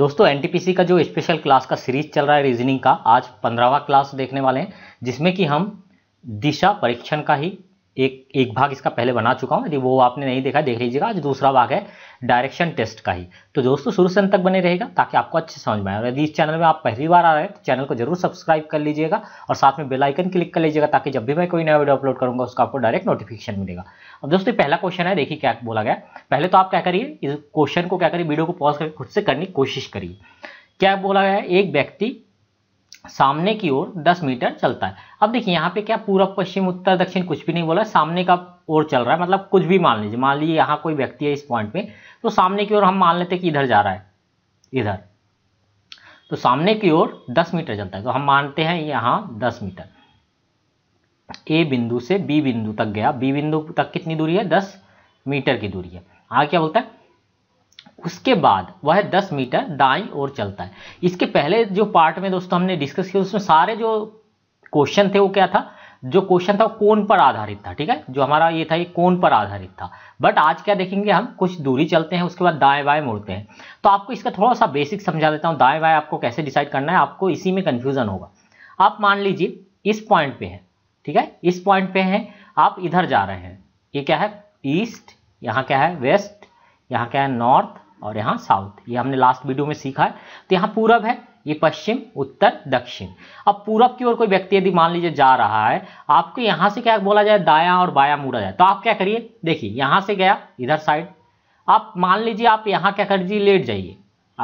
दोस्तों एनटीपीसी का जो स्पेशल क्लास का सीरीज चल रहा है रीजनिंग का आज पंद्रहवा क्लास देखने वाले हैं जिसमें कि हम दिशा परीक्षण का ही एक एक भाग इसका पहले बना चुका हूँ यदि वो आपने नहीं देखा देख लीजिएगा आज दूसरा भाग है डायरेक्शन टेस्ट का ही तो दोस्तों शुरू से अंत तक बने रहेगा ताकि आपको अच्छे समझ में आए और यदि इस चैनल में आप पहली बार आ रहे हैं तो चैनल को जरूर सब्सक्राइब कर लीजिएगा और साथ में बेल आइकन क्लिक कर लीजिएगा ताकि जब भी मैं कोई नया वीडियो अपलोड करूँगा उसका आपको डायरेक्ट नोटिफिकेशन मिलेगा अब दोस्तों पहला क्वेश्चन है देखिए क्या बोला गया पहले तो आप क्या करिए इस क्वेश्चन को क्या करिए वीडियो को पॉज करके खुद से करने की कोशिश करिए क्या बोला गया एक व्यक्ति सामने की ओर 10 मीटर चलता है अब देखिए यहाँ पे क्या पूर्व पश्चिम उत्तर दक्षिण कुछ भी नहीं बोला सामने का ओर चल रहा है मतलब कुछ भी मान लीजिए मान लीजिए यहाँ कोई व्यक्ति है इस पॉइंट पे तो सामने की ओर हम मान लेते हैं कि इधर जा रहा है इधर तो सामने की ओर 10 मीटर चलता है तो हम मानते हैं यहाँ दस मीटर ए बिंदु से बी बिंदु तक गया बी बिंदु तक कितनी दूरी है दस मीटर की दूरी है आगे क्या बोलता है उसके बाद वह 10 मीटर दाई और चलता है इसके पहले जो पार्ट में दोस्तों हमने डिस्कस किया उसमें सारे जो क्वेश्चन थे वो क्या था जो क्वेश्चन था वो कोन पर आधारित था ठीक है जो हमारा ये था ये कोन पर आधारित था बट आज क्या देखेंगे हम कुछ दूरी चलते हैं उसके बाद दाएं बाएं मुड़ते हैं तो आपको इसका थोड़ा सा बेसिक समझा देता हूँ दाएं बाएं आपको कैसे डिसाइड करना है आपको इसी में कन्फ्यूजन होगा आप मान लीजिए इस पॉइंट पे है ठीक है इस पॉइंट पे है आप इधर जा रहे हैं ये क्या है ईस्ट यहाँ क्या है वेस्ट यहाँ क्या है नॉर्थ और यहाँ साउथ ये हमने लास्ट वीडियो में सीखा है तो यहाँ पूरब है ये पश्चिम उत्तर दक्षिण अब पूरब की ओर कोई व्यक्ति यदि मान लीजिए जा रहा है आपको यहाँ से क्या बोला जाए दाया और बाया मुड़ा जाए तो आप क्या करिए देखिए यहाँ से गया इधर साइड आप मान लीजिए आप यहाँ क्या कर दीजिए लेट जाइए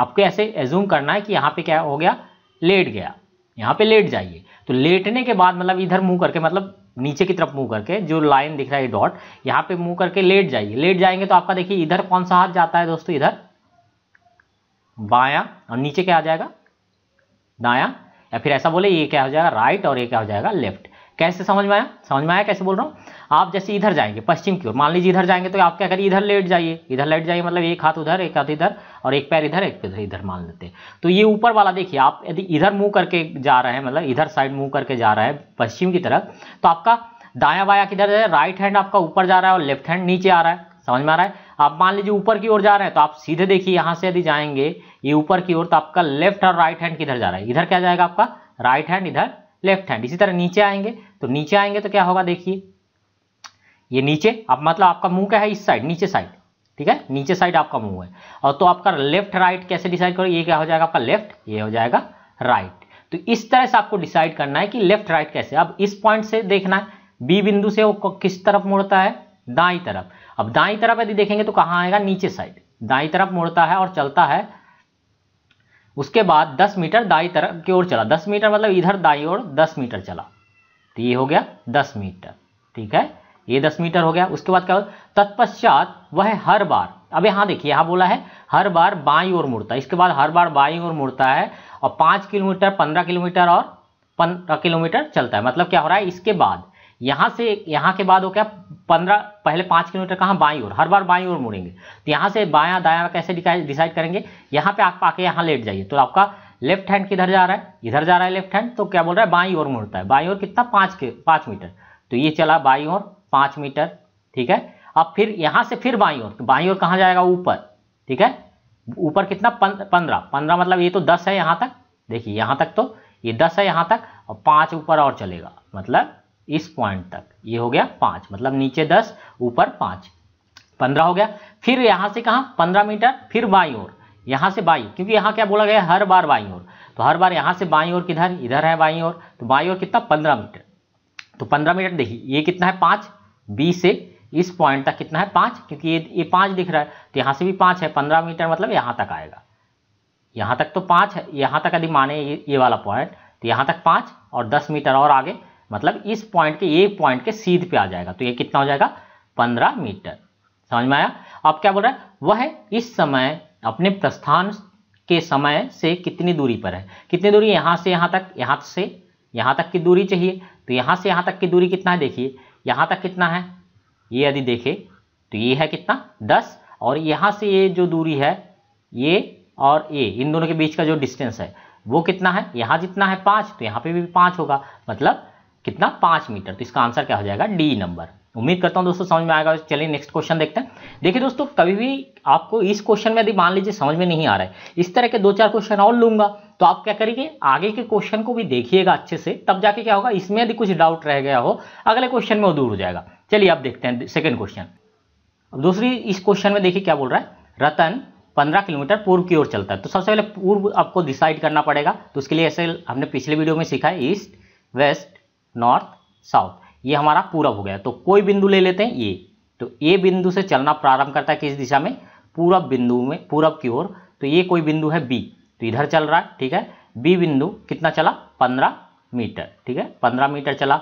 आपको ऐसे एज्यूम करना है कि यहाँ पे क्या हो गया लेट गया यहाँ पे लेट जाइए तो लेटने के बाद मतलब इधर मुंह करके मतलब नीचे की तरफ मूव करके जो लाइन दिख रहा है डॉट यहाँ पे मूव करके लेट जाइए लेट जाएंगे तो आपका देखिए इधर कौन सा हाथ जाता है दोस्तों इधर बाया और नीचे क्या आ जाएगा दाया या फिर ऐसा बोले ये क्या हो जाएगा राइट और ये क्या हो जाएगा लेफ्ट कैसे समझ में आया समझ में आया कैसे बोल रहा हूँ आप जैसे इधर जाएंगे पश्चिम की ओर मान लीजिए इधर जाएंगे तो आप क्या करिए इधर लेट जाइए इधर लेट जाइए मतलब एक हाथ उधर एक हाथ इधर और एक पैर इधर एक पैर इधर मान लेते हैं तो ये ऊपर वाला देखिए आप यदि इधर मुंह करके जा रहे हैं मतलब इधर साइड मुंह करके जा रहा है पश्चिम की तरफ तो आपका दाया बाया किधर जा राइट हैंड आपका ऊपर जा रहा है और लेफ्ट हैंड नीचे आ रहा है समझ में आ रहा है आप मान लीजिए ऊपर की ओर जा रहे हैं तो आप सीधे देखिए यहाँ से यदि जाएंगे ये ऊपर की ओर तो आपका लेफ्ट और राइट हैंड किधर जा रहा है इधर क्या जाएगा आपका राइट हैंड इधर लेफ्ट हैंड इसी तरह नीचे आएंगे तो नीचे आएंगे तो क्या होगा देखिए ये नीचे अब मतलब आपका मुंह क्या है इस साइड नीचे साइड ठीक है नीचे साइड आपका मुंह है और तो आपका लेफ्ट राइट कैसे डिसाइड करो ये क्या हो जाएगा आपका लेफ्ट ये हो जाएगा राइट तो इस तरह से आपको डिसाइड करना है कि लेफ्ट राइट कैसे अब इस पॉइंट से देखना है बी बिंदु से वो किस तरफ मुड़ता है दाई तरफ अब दाई तरफ यदि देखेंगे तो कहाँ आएगा नीचे साइड दाई तरफ मुड़ता है और चलता है उसके बाद 10 मीटर दाई तरफ की ओर चला 10 मीटर मतलब इधर दाई ओर 10 मीटर चला तो ये हो गया 10 मीटर ठीक है ये 10 मीटर हो गया उसके बाद क्या तत्पश्चात वह हर बार अब यहाँ देखिए यहाँ बोला है हर बार बाई ओर मुड़ता है इसके बाद हर बार बाई ओर मुड़ता है और पाँच किलोमीटर पंद्रह किलोमीटर और पंद्रह किलोमीटर चलता है मतलब क्या हो रहा है इसके बाद यहाँ से यहाँ के बाद हो क्या पंद्रह पहले पांच किलोमीटर कहां by ore her bar by ओर मुड़ेंगे तो यहाँ से बाया दाया कैसे डिसाइड करेंगे यहाँ पे आप आके यहाँ लेट जाइए तो आपका लेफ्ट हैंड किधर जा रहा है इधर जा रहा है लेफ्ट हैंड तो क्या बोल रहा है बाई ओर मुड़ता है बाई ओर कितना पांच के पांच मीटर तो ये चला बाई ओर पांच मीटर ठीक है अब फिर यहाँ से फिर बाई ओर बाई ओर कहाँ जाएगा ऊपर ठीक है ऊपर कितना पंद्रह पंद्रह मतलब ये तो दस है यहाँ तक देखिए यहाँ तक तो ये दस है यहाँ तक और पांच ऊपर और चलेगा मतलब इस पॉइंट तक ये हो गया पांच मतलब नीचे दस ऊपर पांच पंद्रह हो गया फिर यहां से कहा पंद्रह मीटर फिर बाई ओर यहां से बाई क्योंकि यहां क्या बोला गया हर बार बाई ओर तो हर बार यहाँ से बाई ओर किधर इधर है बाई ओर तो बाई ओर कितना पंद्रह मीटर तो पंद्रह मीटर देखिए ये कितना है पाँच बी से इस पॉइंट तक कितना है पाँच क्योंकि ये ये पाँच दिख रहा है तो यहाँ से भी पांच है पंद्रह मीटर मतलब यहाँ तक आएगा यहाँ तक तो पांच है यहाँ तक यदि माने ये, ये वाला पॉइंट तो यहाँ तक पांच और दस मीटर और आगे मतलब इस पॉइंट के एक पॉइंट के सीध पे आ जाएगा तो ये कितना हो जाएगा पंद्रह मीटर समझ में आया अब क्या बोल रहा है वह इस समय अपने प्रस्थान के समय से कितनी दूरी पर है कितनी दूरी यहाँ से यहाँ तक यहाँ से यहाँ तक की दूरी चाहिए तो यहाँ से यहाँ तक की दूरी कितना है देखिए यहाँ तक कितना है ये यदि देखे तो ये है कितना दस और यहाँ से ये जो दूरी है ये और ये इन दोनों के बीच का जो डिस्टेंस है वो कितना है यहाँ जितना है पाँच तो यहाँ पे भी पाँच होगा मतलब कितना पाँच मीटर तो इसका आंसर क्या हो जाएगा डी नंबर उम्मीद करता हूँ दोस्तों समझ में आएगा चलिए नेक्स्ट क्वेश्चन देखते हैं देखिए दोस्तों कभी भी आपको इस क्वेश्चन में यदि मान लीजिए समझ में नहीं आ रहा है इस तरह के दो चार क्वेश्चन और लूंगा तो आप क्या करिए आगे के क्वेश्चन को भी देखिएगा अच्छे से तब जाके क्या होगा इसमें यदि कुछ डाउट रह गया हो अगले क्वेश्चन में वो दूर हो जाएगा चलिए आप देखते हैं सेकेंड क्वेश्चन अब दूसरी इस क्वेश्चन में देखिए क्या बोल रहा है रतन पंद्रह किलोमीटर पूर्व की ओर चलता है तो सबसे पहले पूर्व आपको डिसाइड करना पड़ेगा तो उसके लिए ऐसे हमने पिछले वीडियो में सीखा है ईस्ट वेस्ट नॉर्थ साउथ ये हमारा पूरब हो गया तो कोई बिंदु ले लेते हैं ये तो ये बिंदु से चलना प्रारंभ करता है किस दिशा में पूरब बिंदु में पूरब की ओर तो ये कोई बिंदु है बी तो इधर चल रहा है ठीक है बी बिंदु कितना चला पंद्रह मीटर ठीक है पंद्रह मीटर चला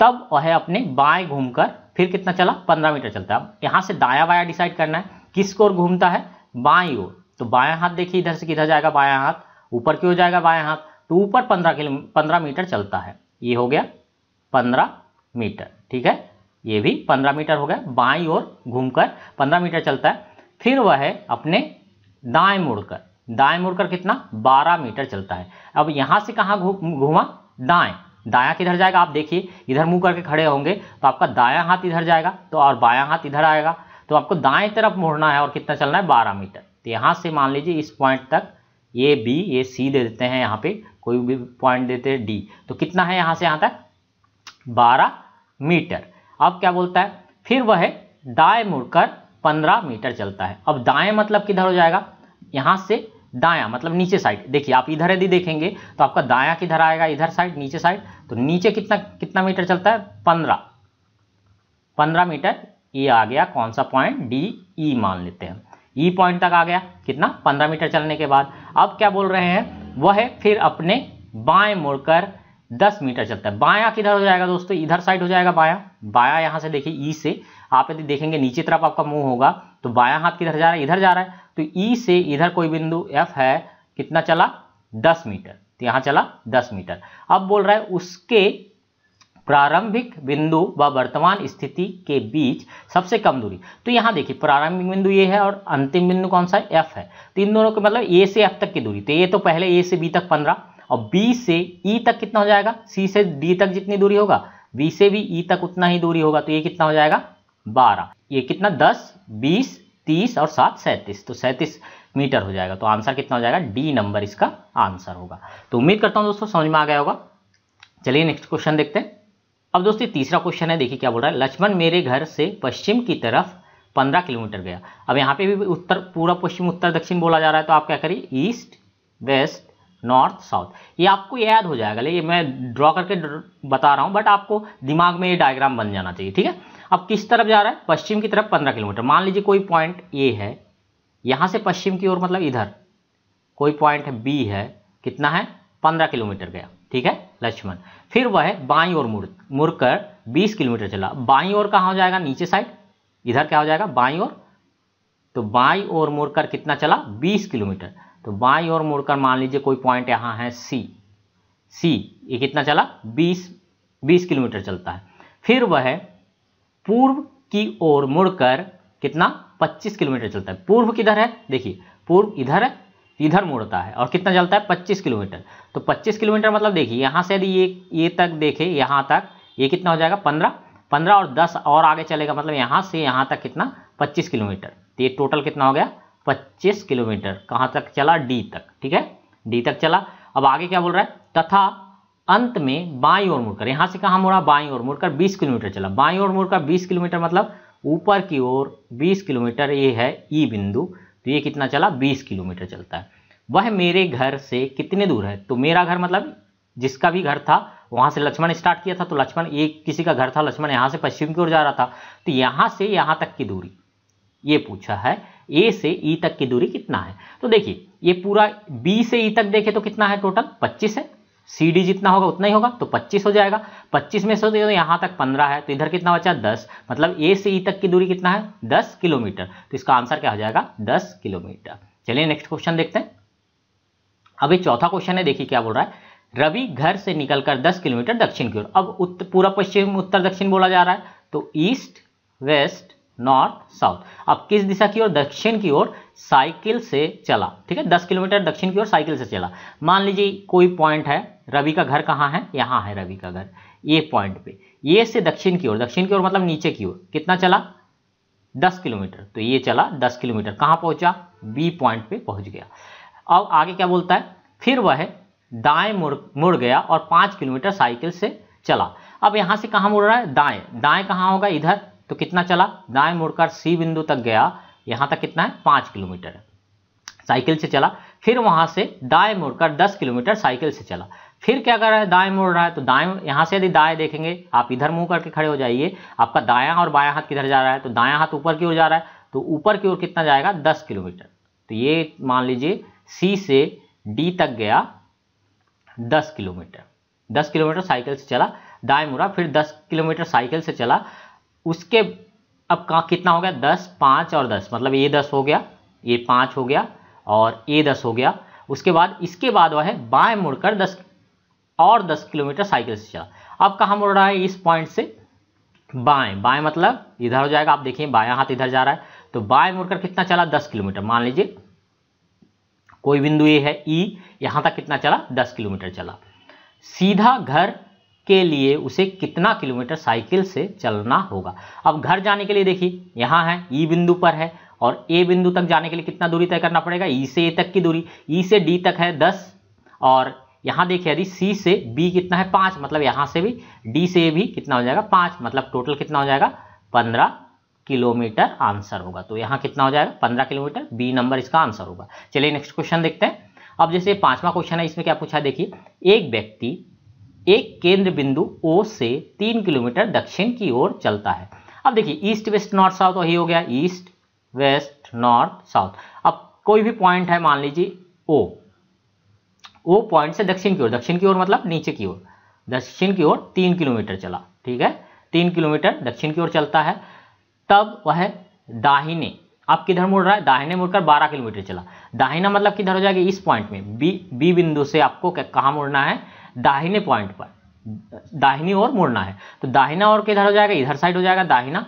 तब वह अपने बाएं घूमकर फिर कितना चला पंद्रह मीटर चलता है अब यहाँ से दाया बाया डिसाइड करना है किस ओर घूमता है बाई ओर तो बाया हाथ देखिए इधर से किधर जाएगा बाया हाथ ऊपर की ओर जाएगा बाया हाथ तो ऊपर पंद्रह किलो पंद्रह मीटर चलता है ये हो गया पंद्रह मीटर ठीक है ये भी पंद्रह मीटर हो गया बाई और घूमकर पंद्रह मीटर चलता है फिर वह है अपने दाएं मुड़कर दाएं मुड़कर कितना 12 मीटर चलता है अब यहाँ से कहाँ घूमा दाएं दाया किधर जाएगा आप देखिए इधर मुंह करके खड़े होंगे तो आपका दाया हाथ इधर जाएगा तो और बाया हाथ इधर आएगा तो आपको दाएं तरफ मुड़ना है और कितना चलना है 12 मीटर तो यहाँ से मान लीजिए इस पॉइंट तक ए बी ए सी दे देते हैं यहाँ पे कोई भी पॉइंट देते हैं डी तो कितना है यहाँ से यहाँ तक 12 मीटर अब क्या बोलता है फिर वह दाएं मुड़कर 15 मीटर चलता है अब दाएं मतलब किधर हो जाएगा यहाँ से दाया मतलब नीचे साइड देखिए आप इधर यदि देखेंगे तो आपका दाया किधर आएगा इधर साइड नीचे साइड तो नीचे कितना कितना मीटर चलता है पंद्रह पंद्रह मीटर ये आ गया कौन सा पॉइंट डी ई मान लेते हैं ई e पॉइंट तक आ गया कितना पंद्रह मीटर चलने के बाद अब क्या बोल रहे हैं वह फिर अपने बाएं मुड़कर 10 मीटर चलता है बाया किधर हो जाएगा दोस्तों इधर साइड हो जाएगा बाया बाया यहां से देखिए ई e से आप यदि देखेंगे नीचे तरफ आपका मुंह होगा तो बाया हाथ किधर जा रहा है इधर जा रहा है तो ई e से इधर कोई बिंदु एफ है कितना चला दस मीटर तो यहां चला दस मीटर अब बोल रहा है उसके प्रारंभिक बिंदु व वर्तमान स्थिति के बीच सबसे कम दूरी तो यहाँ देखिए प्रारंभिक बिंदु ये है और अंतिम बिंदु कौन सा है एफ है तो इन दोनों के मतलब ए से एफ तक की दूरी तो ये तो पहले ए से बी तक पंद्रह और बी से ई e तक कितना हो जाएगा सी से डी तक जितनी दूरी होगा बी से भी ई e तक उतना ही दूरी होगा तो ये कितना हो जाएगा बारह ये कितना दस बीस तीस और सात सैंतीस तो सैंतीस मीटर हो जाएगा तो आंसर कितना हो जाएगा डी नंबर इसका आंसर होगा तो उम्मीद करता हूँ दोस्तों समझ में आ गया होगा चलिए नेक्स्ट क्वेश्चन देखते हैं अब दोस्तों तीसरा क्वेश्चन है देखिए क्या बोल रहा है लक्ष्मण मेरे घर से पश्चिम की तरफ पंद्रह किलोमीटर गया अब यहाँ पे भी उत्तर पूरा पश्चिम उत्तर दक्षिण बोला जा रहा है तो आप क्या करिए ईस्ट वेस्ट नॉर्थ साउथ ये आपको याद हो जाएगा लेकिन मैं ड्रॉ करके बता रहा हूँ बट आपको दिमाग में ये डायग्राम बन जाना चाहिए ठीक है अब किस तरफ जा रहा है पश्चिम की तरफ पंद्रह किलोमीटर मान लीजिए कोई पॉइंट ए है यहाँ से पश्चिम की ओर मतलब इधर कोई पॉइंट बी है कितना है पंद्रह किलोमीटर गया ठीक है लक्ष्मण फिर वह बाई और मुड़ मुड़कर 20 किलोमीटर चला बाई और कहाँ हो जाएगा नीचे साइड इधर क्या हो जाएगा बाई और तो बाई और मुड़कर कितना चला 20 किलोमीटर तो बाई और मुड़कर मान लीजिए कोई पॉइंट यहाँ है सी सी ये कितना चला 20 20 किलोमीटर चलता है फिर वह पूर्व की ओर मुड़कर कितना 25 किलोमीटर चलता है पूर्व किधर है देखिए पूर्व इधर है इधर मुड़ता है और कितना चलता है 25 किलोमीटर तो 25 किलोमीटर मतलब देखिए यहाँ से यदि ये ये तक देखे यहाँ तक ये कितना हो जाएगा 15 15 और 10 और आगे चलेगा मतलब यहाँ से यहाँ तक कितना 25 किलोमीटर तो ये टोटल कितना हो गया 25 किलोमीटर कहाँ तक चला डी तक ठीक है डी तक चला अब आगे क्या बोल रहा है तथा अंत में बाई ओर मुड़कर यहाँ से कहाँ मुड़ा बाई ओर मुड़कर बीस किलोमीटर चला बाई ओर मुड़कर बीस किलोमीटर मतलब ऊपर की ओर 20 किलोमीटर ये है ई बिंदु तो ये कितना चला बीस किलोमीटर चलता है वह मेरे घर से कितने दूर है तो मेरा घर मतलब जिसका भी घर था वहाँ से लक्ष्मण स्टार्ट किया था तो लक्ष्मण एक किसी का घर था लक्ष्मण यहाँ से पश्चिम की ओर जा रहा था तो यहाँ से यहाँ तक की दूरी ये पूछा है ए से ई e तक की दूरी कितना है तो देखिए ये पूरा बी से ई e तक देखे तो कितना है टोटल 25 है सी डी जितना होगा उतना ही होगा तो 25 हो जाएगा 25 में से तो यहाँ तक 15 है तो इधर कितना बचा 10 मतलब ए से ई e तक की दूरी कितना है 10 किलोमीटर तो इसका आंसर क्या हो जाएगा 10 किलोमीटर चलिए नेक्स्ट क्वेश्चन देखते हैं अभी चौथा क्वेश्चन है देखिए क्या बोल रहा है रवि घर से निकलकर 10 किलोमीटर दक्षिण की ओर अब उत्त, पूरा पश्चिम उत्तर दक्षिण बोला जा रहा है तो ईस्ट वेस्ट नॉर्थ साउथ अब किस दिशा की ओर दक्षिण की ओर साइकिल से चला ठीक है 10 किलोमीटर दक्षिण की ओर साइकिल से चला मान लीजिए कोई पॉइंट है रवि का घर कहाँ है यहाँ है रवि का घर ये पॉइंट पे ये से दक्षिण की ओर दक्षिण की ओर मतलब नीचे की ओर कितना चला दस किलोमीटर तो ये चला दस किलोमीटर कहाँ पहुंचा बी पॉइंट पे पहुंच गया अब आगे क्या बोलता है फिर वह दाएं मुड़ मुड़ गया और पाँच किलोमीटर साइकिल से चला अब यहाँ से कहाँ मुड़ रहा है दाएं दाएं कहाँ होगा इधर तो कितना चला दाएं मुड़कर सी बिंदु तक गया यहाँ तक कितना है पाँच किलोमीटर साइकिल से चला फिर वहाँ से दाएं मुड़कर 10 किलोमीटर साइकिल से चला फिर क्या कर रहा है दाएं मुड़ रहा है तो दाएं यहाँ से यदि दाएं देखेंगे आप इधर मुंह करके खड़े हो जाइए आपका दाया और बाया हाथ किधर जा रहा है तो दाया हाथ ऊपर की ओर जा रहा है तो ऊपर की ओर कितना जाएगा दस किलोमीटर तो ये मान लीजिए सी से डी तक गया दस किलोमीटर दस किलोमीटर साइकिल से चला दाएं मुड़ा फिर दस किलोमीटर साइकिल से चला उसके अब कहाँ कितना हो गया दस पाँच और दस मतलब ये दस हो गया ये पाँच हो गया और ए दस हो गया उसके बाद इसके बाद वह बाएं मुड़कर दस और दस किलोमीटर साइकिल से चला अब कहाँ मुड़ रहा है इस पॉइंट से बाएं बाएं मतलब इधर हो जाएगा आप देखिए बाया हाथ इधर जा रहा है तो बाएं मुड़कर कितना चला दस किलोमीटर मान लीजिए कोई बिंदु ये है ई e, यहाँ तक कितना चला दस किलोमीटर चला सीधा घर के लिए उसे कितना किलोमीटर साइकिल से चलना होगा अब घर जाने के लिए देखिए यहाँ है ई बिंदु पर है और ए बिंदु तक जाने के लिए कितना दूरी तय करना पड़ेगा ई से ए तक की दूरी ई से डी तक है दस और यहाँ देखिए यदि सी से बी कितना है पाँच मतलब यहाँ से भी डी से ए भी कितना हो जाएगा पाँच मतलब टोटल कितना हो जाएगा पंद्रह किलोमीटर आंसर होगा तो यहाँ कितना हो जाएगा पंद्रह किलोमीटर बी नंबर इसका आंसर होगा चलिए नेक्स्ट क्वेश्चन देखते हैं अब जैसे पांचवा क्वेश्चन है इसमें क्या पूछा देखिए एक व्यक्ति एक केंद्र बिंदु ओ से तीन किलोमीटर दक्षिण की ओर चलता है अब देखिए ईस्ट वेस्ट नॉर्थ साउथ वही हो गया ईस्ट वेस्ट नॉर्थ साउथ अब कोई भी पॉइंट है मान लीजिए ओ ओ पॉइंट से दक्षिण की ओर दक्षिण की ओर मतलब नीचे की ओर दक्षिण की ओर तीन किलोमीटर चला ठीक है तीन किलोमीटर दक्षिण की ओर चलता है तब वह दाहिने अब किधर मुड़ रहा है दाहिने मुड़कर 12 किलोमीटर चला दाहिना मतलब किधर हो जाएगा इस पॉइंट में बी बी बिंदु से आपको कहाँ मुड़ना है दाहिने पॉइंट पर दाहिनी ओर मुड़ना है तो दाहिना ओर किधर हो जाएगा इधर साइड हो जाएगा दाहिना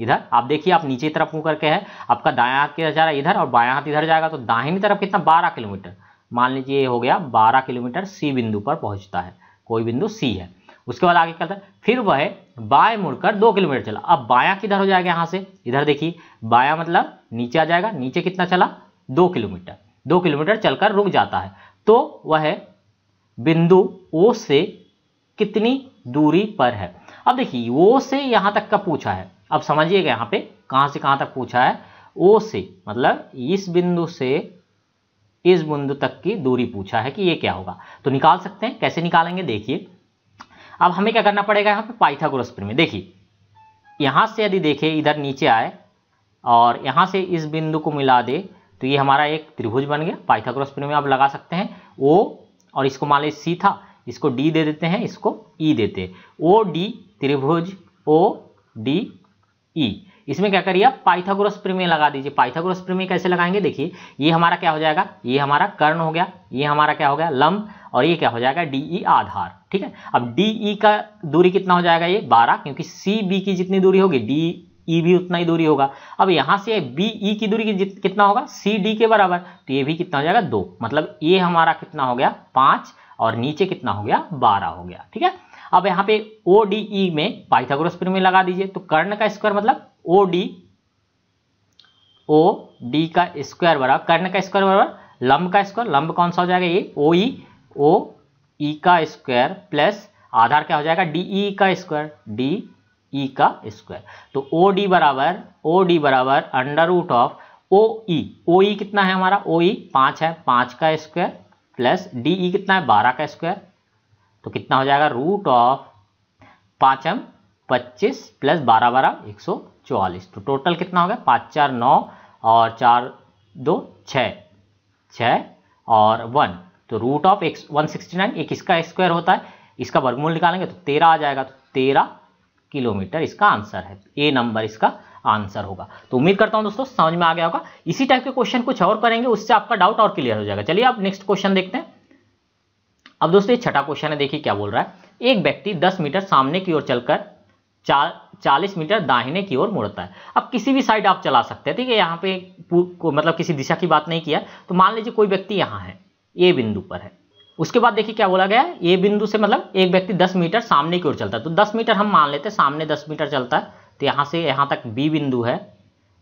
इधर आप देखिए आप नीचे तरफ मुँह करके है आपका दाया हाथ किधर जा रहा है इधर और बाया हाथ इधर जाएगा तो दाहिनी तरफ कितना बारह किलोमीटर मान लीजिए हो गया बारह किलोमीटर सी बिंदु पर पहुँचता है कोई बिंदु सी है उसके बाद आगे करता है फिर वह बाएं मुड़कर दो किलोमीटर चला अब बायां किधर हो जाएगा यहाँ से इधर देखिए बायां मतलब नीचे आ जाएगा नीचे कितना चला दो किलोमीटर दो किलोमीटर चलकर रुक जाता है तो वह बिंदु ओ से कितनी दूरी पर है अब देखिए ओ से यहां तक का पूछा है अब समझिएगा यहां पे कहां से कहां तक पूछा है ओ से मतलब इस बिंदु से इस बिंदु तक की दूरी पूछा है कि ये क्या होगा तो निकाल सकते हैं कैसे निकालेंगे देखिए अब हमें क्या करना पड़ेगा यहां पे पाइथागोरस प्रमेय देखिए यहां से यदि देखे इधर नीचे आए और यहां से इस बिंदु को मिला दे तो ये हमारा एक त्रिभुज बन गया पाइथागोरस प्रमेय आप लगा सकते हैं ओ और इसको मान लीजिए सी था इसको डी दे देते हैं इसको ई e देते ओ डी त्रिभुज ओ डी ई इसमें क्या करिए आप पाइथागोरस प्रमेय लगा दीजिए पाइथागोरस प्रमेय कैसे लगाएंगे देखिए ये हमारा क्या हो जाएगा ये हमारा कर्ण हो गया ये हमारा क्या हो गया लंब और ये क्या हो जाएगा डी आधार ठीक है अब डी का दूरी कितना हो जाएगा ये 12 क्योंकि सी बी की जितनी दूरी होगी डी ई e भी उतना ही दूरी होगा अब यहाँ से बी ई e की दूरी कितना होगा सी डी के बराबर तो ये भी कितना हो जाएगा दो मतलब ए हमारा कितना हो गया पाँच और नीचे कितना हो गया बारह हो गया ठीक है अब यहाँ पे ओ डी ई में पाइथागोरस प्रमेय लगा दीजिए तो कर्ण का स्क्वायर मतलब ओ डी ओ डी का स्क्वायर बराबर कर्ण का स्क्वायर बराबर लंब का स्क्वायर लंब कौन सा हो जाएगा ये ओ ई ओ ई का स्क्वायर प्लस आधार क्या हो जाएगा डी ई e का स्क्वायर डी ई e का स्क्वायर तो ओ डी बराबर ओ डी बराबर under root of O E O E कितना है हमारा ओ ई e पाँच है पाँच का स्क्वायर प्लस डी ई कितना है बारह का स्क्वायर तो कितना हो जाएगा रूट ऑफ पाँच एम पच्चीस प्लस बारह बारह एक सौ चौवालीस तो टोटल कितना हो गया पाँच चार नौ और चार दो छ छः और वन तो रूट ऑफ एक वन सिक्सटी नाइन एक इसका स्क्वायर होता है इसका वर्गमूल निकालेंगे तो तेरह आ जाएगा तो तेरह किलोमीटर इसका आंसर है ए नंबर इसका आंसर होगा तो उम्मीद करता हूं दोस्तों समझ में आ गया होगा इसी टाइप के क्वेश्चन कुछ और करेंगे उससे आपका डाउट और क्लियर हो जाएगा चलिए आप नेक्स्ट क्वेश्चन देखते हैं अब दोस्तों ये छठा क्वेश्चन है देखिए क्या बोल रहा है एक व्यक्ति दस मीटर सामने की ओर चलकर चार चालीस मीटर दाहिने की ओर मुड़ता है अब किसी भी साइड आप चला सकते हैं ठीक है यहाँ पे मतलब किसी दिशा की बात नहीं किया तो मान लीजिए कोई व्यक्ति यहाँ है ए बिंदु पर है उसके बाद देखिए क्या बोला गया ए बिंदु से मतलब एक व्यक्ति दस मीटर सामने की ओर चलता है तो दस मीटर हम मान लेते हैं सामने दस मीटर चलता है तो यहाँ से यहाँ तक बी बिंदु है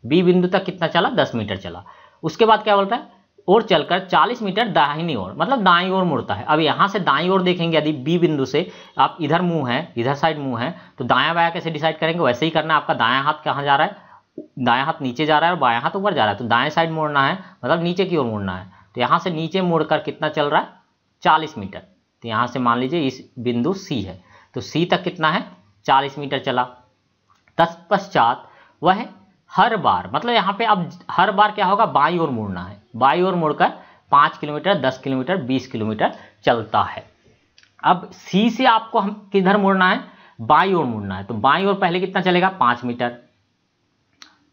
बी बिंदु तक कितना चला दस मीटर चला उसके बाद क्या बोलता है और चलकर 40 मीटर दाहिनी ओर मतलब दाई ओर मुड़ता है अब यहाँ से दाई ओर देखेंगे यदि बी बिंदु से आप इधर मुंह है इधर साइड मुंह है तो दाया बाया कैसे डिसाइड करेंगे वैसे ही करना है आपका दाया हाथ कहाँ जा रहा है दाया हाथ नीचे जा रहा है और बाया हाथ ऊपर जा रहा है तो दाएं साइड मुड़ना है मतलब नीचे की ओर मुड़ना है तो यहाँ से नीचे मुड़कर कितना चल रहा है चालीस मीटर तो यहाँ से मान लीजिए इस बिंदु C है तो C तक कितना है चालीस मीटर चला तत्पश्चात वह हर बार मतलब यहाँ पे अब हर बार क्या होगा बाई और मुड़ना है बाई और मुड़कर पाँच किलोमीटर दस किलोमीटर बीस किलोमीटर चलता है अब सी से आपको हम किधर मुड़ना है बाई और मुड़ना है तो बाई और पहले कितना चलेगा पाँच मीटर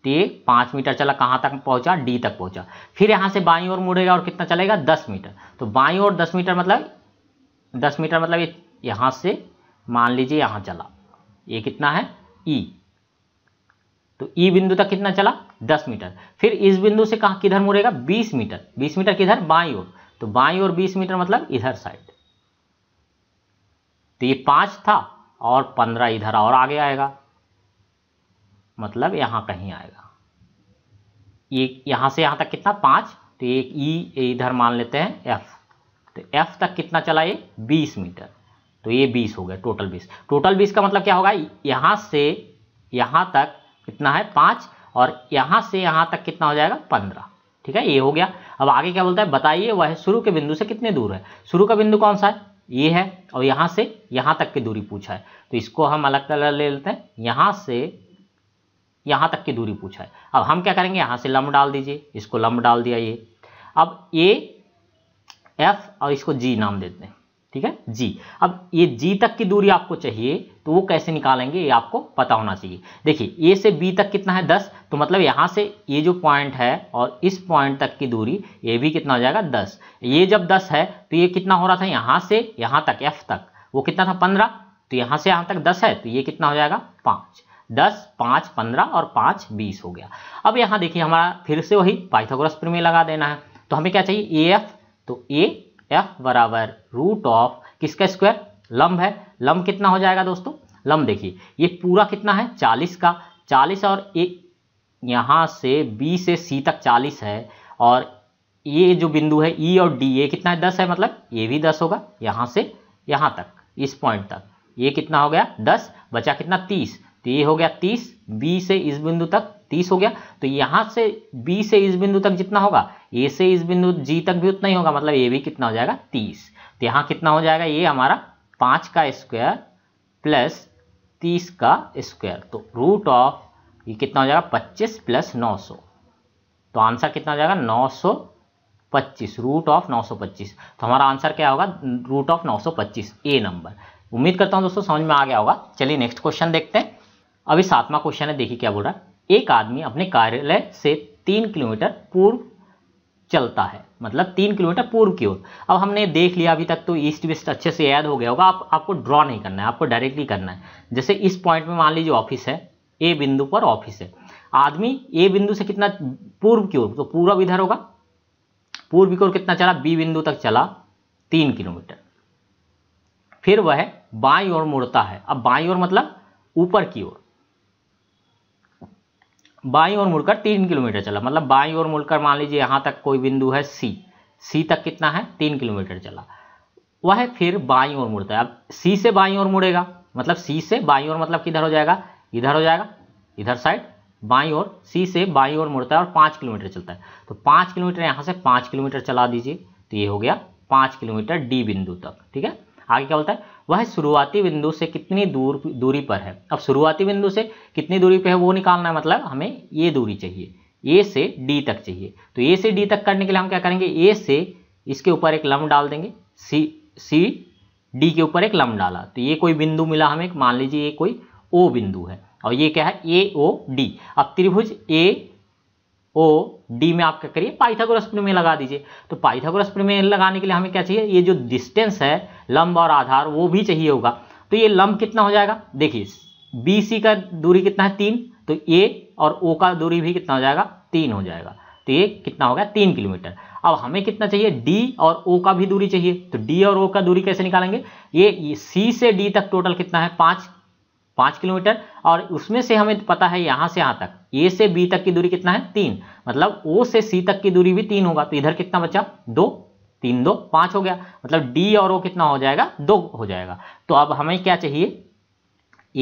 ये पाँच मीटर चला कहाँ तक पहुँचा डी तक पहुँचा फिर यहाँ से बाई और मुड़ेगा और कितना चलेगा दस मीटर तो बाई और दस मीटर मतलब दस मीटर मतलब ये यहाँ से मान लीजिए यहाँ चला ये कितना है ई e। तो ई e बिंदु तक कितना चला दस मीटर फिर इस बिंदु से कहाँ किधर मुड़ेगा बीस मीटर बीस मीटर किधर बाई ओर तो बाई ओर बीस मीटर मतलब इधर साइड तो ये पाँच था और पंद्रह इधर और आगे आएगा मतलब यहाँ कहीं आएगा ये यह यहाँ से यहाँ तक कितना पाँच तो एक ई e, इधर मान लेते हैं एफ तो एफ तक कितना चला ये बीस मीटर तो ये बीस हो गया टोटल बीस टोटल बीस का मतलब क्या होगा यहाँ से यहाँ तक कितना है पाँच और यहाँ से यहाँ तक कितना हो जाएगा पंद्रह ठीक है ये हो गया अब आगे क्या बोलता है बताइए वह शुरू के बिंदु से कितने दूर है शुरू का बिंदु कौन सा है ये है और यहाँ से यहाँ तक की दूरी पूछा है तो इसको हम अलग कलर ले लेते हैं यहाँ से यहाँ तक की दूरी पूछा है अब हम क्या करेंगे यहाँ से लम्ब डाल दीजिए इसको लम्ब डाल दिया ये अब ए एफ और इसको जी नाम देते हैं ठीक है जी अब ये जी तक की दूरी आपको चाहिए तो वो कैसे निकालेंगे ये आपको पता होना चाहिए देखिए ए से बी तक कितना है दस तो मतलब यहाँ से ये जो पॉइंट है और इस पॉइंट तक की दूरी ये भी कितना हो जाएगा दस ये जब दस है तो ये कितना हो रहा था यहाँ से यहाँ तक एफ तक वो कितना था पंद्रह तो यहाँ से यहाँ तक दस है तो ये कितना हो जाएगा पाँच दस पाँच पंद्रह और पाँच बीस हो गया अब यहाँ देखिए हमारा फिर से वही पाइथागोरस प्रमेय लगा देना है तो हमें क्या चाहिए ए एफ तो ए एफ बराबर रूट ऑफ किसका स्क्वायर लम्ब है लम्ब कितना हो जाएगा दोस्तों लम्ब देखिए ये पूरा कितना है चालीस का चालीस और ए यहाँ से बी से सी तक चालीस है और ये जो बिंदु है ई e और डी ये कितना है दस है मतलब ये भी दस होगा यहाँ से यहाँ तक इस पॉइंट तक ये कितना हो गया दस बचा कितना तीस तो ये हो गया तीस बी से इस बिंदु तक तीस हो गया तो यहां से बी से इस बिंदु तक जितना होगा ए से इस बिंदु जी तक भी उतना ही होगा मतलब ये भी कितना हो जाएगा तीस तो यहां कितना हो जाएगा ये हमारा पांच का स्क्वायर प्लस तीस का स्क्वायर तो रूट ऑफ ये कितना हो जाएगा पच्चीस प्लस नौ सौ तो आंसर कितना हो जाएगा नौ सौ पच्चीस रूट ऑफ नौ सौ पच्चीस तो हमारा आंसर क्या होगा रूट ऑफ नौ सौ पच्चीस ए नंबर उम्मीद करता हूँ दोस्तों समझ में आ गया होगा चलिए नेक्स्ट क्वेश्चन देखते हैं अभी सातवां क्वेश्चन है देखिए क्या बोल रहा है एक आदमी अपने कार्यालय से तीन किलोमीटर पूर्व चलता है मतलब तीन किलोमीटर पूर्व की ओर अब हमने देख लिया अभी तक तो ईस्ट वेस्ट अच्छे से याद हो गया होगा आप आपको ड्रॉ नहीं करना है आपको डायरेक्टली करना है जैसे इस पॉइंट में मान लीजिए ऑफिस है ए बिंदु पर ऑफिस है आदमी ए बिंदु से कितना पूर्व की ओर तो पूर्व इधर होगा पूर्व की ओर कितना चला बी बिंदु तक चला तीन किलोमीटर फिर वह बाई ओर मुड़ता है अब बाई ओर मतलब ऊपर की ओर बाई और मुड़कर तीन किलोमीटर चला मतलब बाई और मुड़कर मान लीजिए यहाँ तक कोई बिंदु है सी सी तक कितना है तीन किलोमीटर चला वह फिर बाई और मुड़ता है अब सी से बाई और मुड़ेगा मतलब सी से बाई और मतलब किधर हो जाएगा इधर हो जाएगा इधर साइड बाई और सी से बाई और मुड़ता है और पाँच किलोमीटर चलता है तो पाँच किलोमीटर यहाँ से पाँच किलोमीटर चला दीजिए तो ये हो गया पाँच किलोमीटर डी बिंदु तक ठीक है आगे क्या बोलता है वह शुरुआती बिंदु से कितनी दूर दूरी पर है अब शुरुआती बिंदु से कितनी दूरी पर है वो निकालना है मतलब हमें ये दूरी चाहिए ए से डी तक चाहिए तो ए से डी तक करने के लिए हम क्या करेंगे ए से इसके ऊपर एक लम्ब डाल देंगे सी सी डी के ऊपर एक लम्ब डाला तो ये कोई बिंदु मिला हमें मान लीजिए ये कोई ओ बिंदु है और ये क्या है ए ओ डी अब त्रिभुज ए ओ डी में आप क्या करिए पाइथागोरस प्रमेय लगा दीजिए तो पाइथागोरस प्रमेय लगाने के लिए हमें क्या चाहिए ये जो डिस्टेंस है लंब और आधार वो भी चाहिए होगा तो ये लंब कितना हो जाएगा देखिए बी सी का दूरी कितना है तीन तो ए और ओ का दूरी भी कितना हो जाएगा तीन हो जाएगा तो ये कितना हो गया तीन किलोमीटर अब हमें कितना चाहिए डी और ओ का भी दूरी चाहिए तो डी और ओ का दूरी कैसे निकालेंगे ये सी से डी तक टोटल कितना है पाँच पाँच किलोमीटर और उसमें से हमें पता है यहाँ से यहाँ तक ए से बी तक की दूरी कितना है तीन मतलब ओ से सी तक की दूरी भी तीन होगा तो इधर कितना बचा दो तीन दो पाँच हो गया मतलब डी और ओ कितना हो जाएगा दो हो जाएगा तो अब हमें क्या चाहिए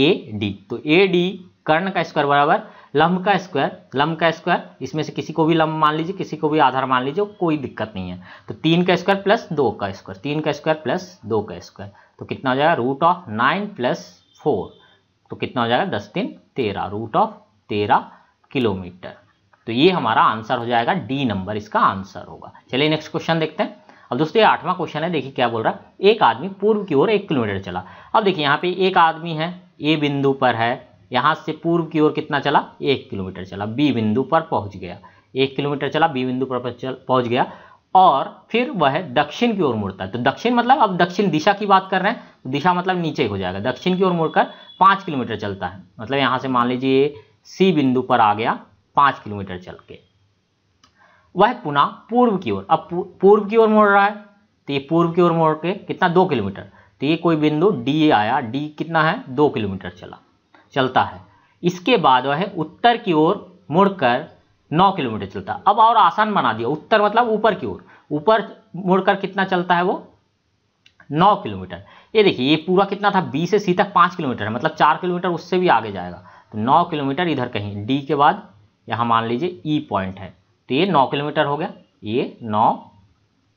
ए डी तो ए डी कर्ण का स्क्वायर बराबर लंब का स्क्वायर लंब का स्क्वायर इसमें से किसी को भी लंब मान लीजिए किसी को भी आधार मान लीजिए कोई दिक्कत नहीं है तो तीन का स्क्वायर प्लस दो का स्क्वायर तीन का स्क्वायर प्लस दो का स्क्वायर तो कितना हो जाएगा root of nine plus four तो कितना हो जाएगा दस तीन तेरह रूट ऑफ तेरह किलोमीटर तो ये हमारा आंसर हो जाएगा डी नंबर इसका आंसर होगा चलिए नेक्स्ट क्वेश्चन देखते हैं अब दोस्तों ये आठवां क्वेश्चन है देखिए क्या बोल रहा है एक आदमी पूर्व की ओर एक किलोमीटर चला अब देखिए यहाँ पे एक आदमी है ए बिंदु पर है यहाँ से पूर्व की ओर कितना चला एक किलोमीटर चला बी बिंदु पर पहुँच गया एक किलोमीटर चला बी बिंदु पर पहुँच गया और फिर वह दक्षिण की ओर मुड़ता है तो दक्षिण मतलब अब दक्षिण दिशा की बात कर रहे हैं तो दिशा मतलब नीचे हो जाएगा दक्षिण की ओर मुड़कर पाँच किलोमीटर चलता है मतलब यहाँ से मान लीजिए सी बिंदु पर आ गया पाँच किलोमीटर चल के वह पुनः पूर्व की ओर अब पूर्व की ओर मुड़ रहा है तो ये पूर्व की ओर मोड़ के कितना दो किलोमीटर तो ये कोई बिंदु डी आया डी कितना है दो किलोमीटर चला चलता है इसके बाद वह उत्तर की ओर मुड़कर नौ किलोमीटर चलता है अब और आसान बना दिया उत्तर मतलब ऊपर की ओर ऊपर मुड़कर कितना चलता है वो नौ किलोमीटर ये देखिए ये पूरा कितना था बी से सी तक पाँच किलोमीटर है मतलब चार किलोमीटर उससे भी आगे जाएगा तो नौ किलोमीटर इधर कहीं डी के बाद यहाँ मान लीजिए ई पॉइंट है तो ये नौ किलोमीटर हो गया ये नौ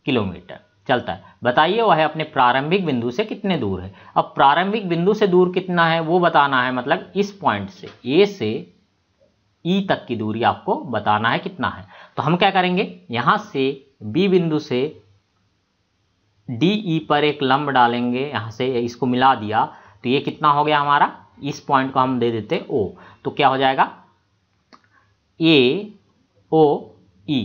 किलोमीटर चलता है बताइए वह अपने प्रारंभिक बिंदु से कितने दूर है अब प्रारंभिक बिंदु से दूर कितना है वो बताना है मतलब इस पॉइंट से ए से ई e तक की दूरी आपको बताना है कितना है तो हम क्या करेंगे यहाँ से बी बिंदु से डी ई e पर एक लंब डालेंगे यहाँ से इसको मिला दिया तो ये कितना हो गया हमारा इस पॉइंट को हम दे देते ओ तो क्या हो जाएगा ए ओ ई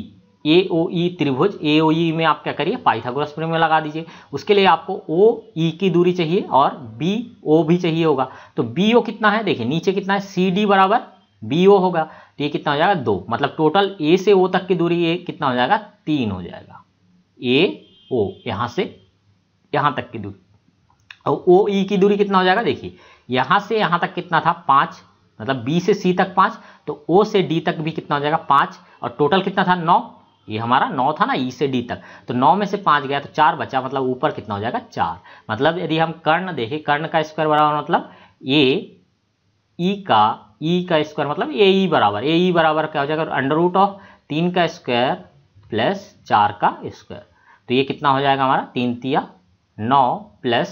ए ओ ई त्रिभुज ए ओ ई में आप क्या करिए पाइथागोरस प्रमेय में लगा दीजिए उसके लिए आपको ओ ई e की दूरी चाहिए और बी ओ भी चाहिए होगा तो बी ओ कितना है देखिए नीचे कितना है सी डी बराबर बी ओ होगा तो ये कितना हो जाएगा दो मतलब टोटल ए से ओ तक की दूरी ये कितना हो जाएगा तीन हो जाएगा ए ओ यहाँ से यहाँ तक की दूरी और ओ ई e की दूरी कितना हो जाएगा देखिए यहाँ से यहाँ तक कितना था पाँच मतलब बी से सी तक पाँच तो ओ से डी तक भी कितना हो जाएगा पाँच और टोटल कितना था नौ ये हमारा नौ था ना ई e से डी तक तो नौ में से पाँच गया तो चार बचा मतलब ऊपर कितना हो जाएगा चार मतलब यदि हम कर्ण देखें कर्ण का स्क्वायर बराबर मतलब ए ई e का ई e का स्क्वायर मतलब ए ई e बराबर ए ई बराबर क्या हो जाएगा अंडर रूट ऑफ तीन का स्क्वायर प्लस चार का स्क्वायर तो ये कितना हो जाएगा हमारा तीन तिया नौ प्लस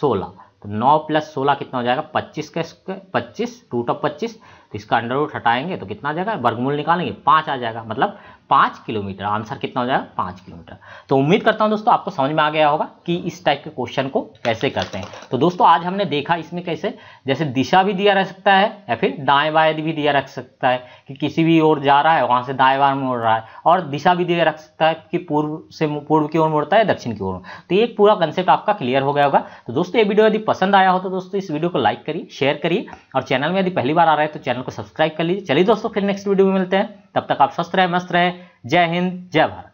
सोलह तो नौ प्लस सोलह कितना हो जाएगा पच्चीस का स्क्वायर पच्चीस रूट ऑफ पच्चीस तो इसका अंडर रूट हटाएंगे तो कितना आ जाएगा वर्गमूल निकालेंगे पाँच आ जाएगा मतलब पाँच किलोमीटर आंसर कितना हो जाएगा पाँच किलोमीटर तो उम्मीद करता हूँ दोस्तों आपको समझ में आ गया होगा कि इस टाइप के क्वेश्चन को कैसे करते हैं तो दोस्तों आज हमने देखा इसमें कैसे जैसे दिशा भी दिया रह सकता है या फिर दाएं बाएं भी दिया रख सकता है कि किसी भी ओर जा रहा है वहाँ से दाएं बाएं मोड़ रहा है और दिशा भी दिया रख सकता है कि पूर्व से पूर्व की ओर मुड़ता है दक्षिण की ओर तो ये पूरा कंसेप्ट आपका क्लियर हो गया होगा तो दोस्तों ये वीडियो यदि पसंद आया हो तो दोस्तों इस वीडियो को लाइक करिए शेयर करिए और चैनल में यदि पहली बार आ रहा है तो चैनल को सब्सक्राइब कर लीजिए चलिए दोस्तों फिर नेक्स्ट वीडियो में मिलते हैं तब तक आप स्वस्थ रहे मस्त रहे जय हिंद जय भारत